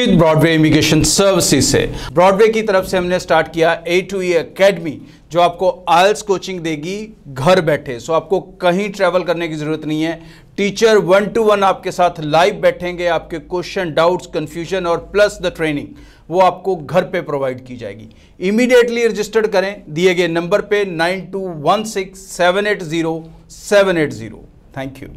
Broadway immigration services से Broadway की तरफ से हमने स्टार्ट किया ए टू ई अकेडमी जो आपको आयल्स कोचिंग देगी घर बैठे सो आपको कहीं ट्रेवल करने की ज़रूरत नहीं है टीचर वन टू वन आपके साथ लाइव बैठेंगे आपके क्वेश्चन डाउट्स कंफ्यूजन और प्लस द ट्रेनिंग वो आपको घर पे प्रोवाइड की जाएगी इमीडिएटली रजिस्टर्ड करें दिए गए नंबर पे nine two one six seven eight zero seven eight zero thank you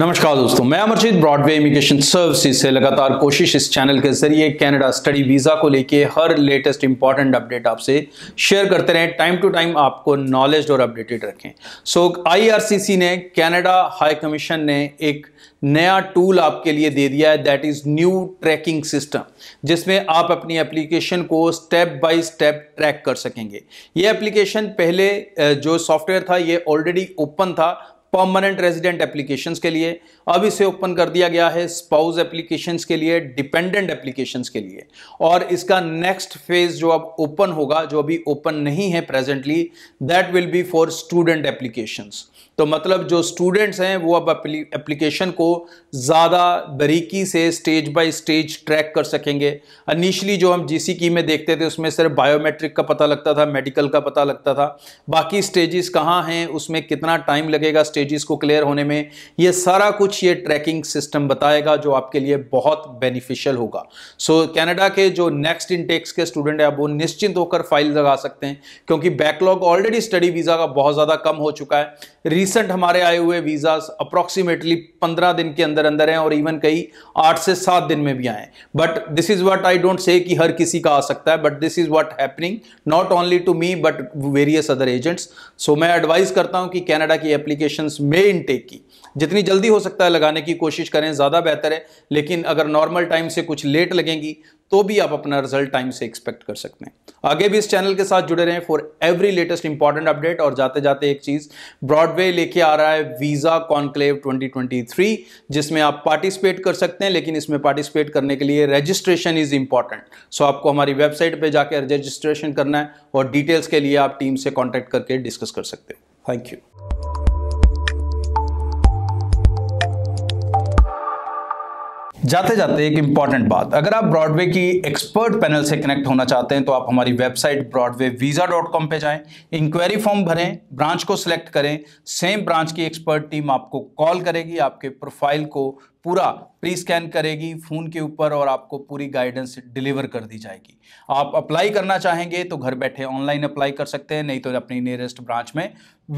नमस्कार दोस्तों मैं अमरजीत ब्रॉडवे इमिग्रेशन सर्विसेज से लगातार कोशिश इस चैनल के जरिए कनाडा स्टडी वीज़ा को लेके हर लेटेस्ट इंपॉर्टेंट अपडेट आपसे शेयर करते रहें टाइम टू टाइम आपको नॉलेज और अपडेटेड रखें सो so, आईआरसीसी ने कनाडा हाई कमीशन ने एक नया टूल आपके लिए दे दिया है that is new tracking system जिसमें आप अपनी एप्लीकेशन को स्टेप बाय स्टेप ट्रैक कर सकेंगे ये एप्लीकेशन पहले जो सॉफ्टवेयर था ये ऑलरेडी ओपन था परमानेंट रेजिडेंट एप्लीकेशन के लिए अब इसे ओपन कर दिया गया है स्पाउस एप्लीकेशन के लिए डिपेंडेंट एप्लीकेशन के लिए और इसका नेक्स्ट फेज जो अब ओपन होगा जो अभी ओपन नहीं है presently that will be for student application तो मतलब जो स्टूडेंट्स हैं वो अब एप्लीकेशन को ज़्यादा बरीकी से स्टेज बाय स्टेज ट्रैक कर सकेंगे इनिशली जो हम जीसी की e में देखते थे उसमें सिर्फ बायोमेट्रिक का पता लगता था मेडिकल का पता लगता था बाकी स्टेजेस कहाँ हैं उसमें कितना टाइम लगेगा स्टेजेस को क्लियर होने में ये सारा कुछ ये ट्रैकिंग सिस्टम बताएगा जो आपके लिए बहुत बेनिफिशियल होगा सो so, कनाडा के जो नेक्स्ट इनटेक्स के स्टूडेंट है वो निश्चिंत होकर फाइल लगा सकते हैं क्योंकि बैकलॉग ऑलरेडी स्टडी वीज़ा का बहुत ज़्यादा कम हो चुका है रिसेंट हमारे आए हुए वीज़ाज अप्रॉक्सीमेटली पंद्रह दिन के अंदर अंदर हैं और इवन कई आठ से सात दिन में भी आए but this is what I don't say कि हर किसी का आ सकता है but this is what happening not only to me but various other agents so मैं एडवाइस करता हूँ कि कैनेडा की एप्लीकेशन प्रिकॉशंस में इनटेक की जितनी जल्दी हो सकता है लगाने की कोशिश करें ज़्यादा बेहतर है लेकिन अगर नॉर्मल टाइम से कुछ लेट लगेंगी तो भी आप अपना रिजल्ट टाइम से एक्सपेक्ट कर सकते हैं आगे भी इस चैनल के साथ जुड़े रहें for every latest important update और जाते जाते एक चीज़ ब्रॉडवे लेके आ रहा है वीज़ा कॉन्क्लेव 2023 जिसमें आप पार्टिसिपेट कर सकते हैं लेकिन इसमें पार्टिसिपेट करने के लिए रजिस्ट्रेशन इज इंपॉर्टेंट सो आपको हमारी वेबसाइट पर जाकर रजिस्ट्रेशन करना है और डिटेल्स के लिए आप टीम से कॉन्टैक्ट करके डिस्कस कर सकते हो थैंक यू जाते जाते एक इंपॉर्टेंट बात अगर आप ब्रॉडवे की एक्सपर्ट पैनल से कनेक्ट होना चाहते हैं तो आप हमारी website Broadway visa dot com पर जाएं इंक्वायरी फॉर्म भरें ब्रांच को सिलेक्ट करें सेम ब्रांच की एक्सपर्ट टीम आपको कॉल करेगी आपके प्रोफाइल को पूरा प्री स्कैन करेगी फ़ोन के ऊपर और आपको पूरी गाइडेंस डिलीवर कर दी जाएगी आप अप्लाई करना चाहेंगे तो घर बैठे ऑनलाइन अप्लाई कर सकते हैं नहीं तो अपनी नियरेस्ट ब्रांच में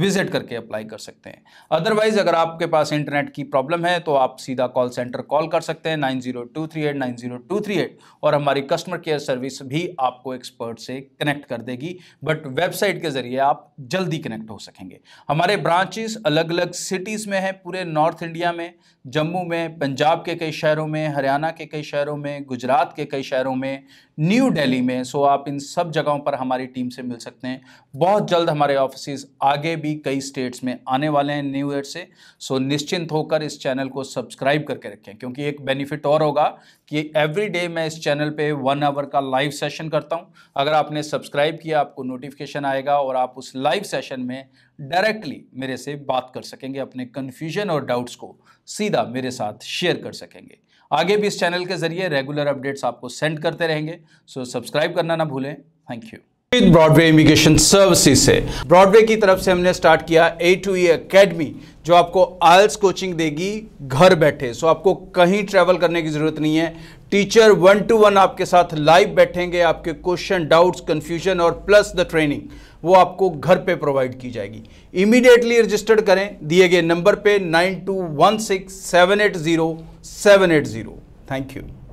विजिट करके अप्लाई कर सकते हैं अदरवाइज़ अगर आपके पास इंटरनेट की प्रॉब्लम है तो आप सीधा कॉल सेंटर कॉल कर सकते हैं nine zero two three eight nine zero two three eight और हमारी कस्टमर केयर सर्विस भी आपको एक्सपर्ट से कनेक्ट कर देगी बट वेबसाइट के ज़रिए आप जल्दी कनेक्ट हो सकेंगे हमारे ब्रांचेस अलग अलग सिटीज़ में हैं पूरे नॉर्थ इंडिया में जम्मू में पंजाब के के कई शहरों में हरियाणा के कई शहरों में गुजरात के कई शहरों में न्यू दिल्ली में सो आप इन सब जगहों पर हमारी टीम से मिल सकते हैं बहुत जल्द हमारे ऑफिस आगे भी कई स्टेट्स में आने वाले हैं न्यू ईयर से सो निश्चिंत होकर इस चैनल को सब्सक्राइब करके रखें क्योंकि एक बेनिफिट और होगा कि एवरी डे मैं इस चैनल पर वन आवर का लाइव सेशन करता हूँ अगर आपने सब्सक्राइब किया आपको नोटिफिकेशन आएगा और आप उस लाइव सेशन में डायरेक्टली मेरे से बात कर सकेंगे अपने कन्फ्यूजन और डाउट्स को सीधा मेरे साथ शेयर कर सकेंगे आगे भी इस चैनल के जरिए रेगुलर अपडेट्स आपको सेंड करते रहेंगे सो सब्सक्राइब करना ना भूलें thank you Broadway immigration services से ब्रॉडवे की तरफ से हमने स्टार्ट किया ए टू ई अकेडमी जो आपको आयल्स कोचिंग देगी घर बैठे सो आपको कहीं ट्रेवल करने की ज़रूरत नहीं है टीचर वन टू वन आपके साथ लाइव बैठेंगे आपके क्वेश्चन डाउट्स कंफ्यूजन और प्लस द ट्रेनिंग वो आपको घर पे प्रोवाइड की जाएगी इमीडिएटली रजिस्टर्ड करें दिए गए नंबर पे nine two one six seven eight zero seven eight zero thank you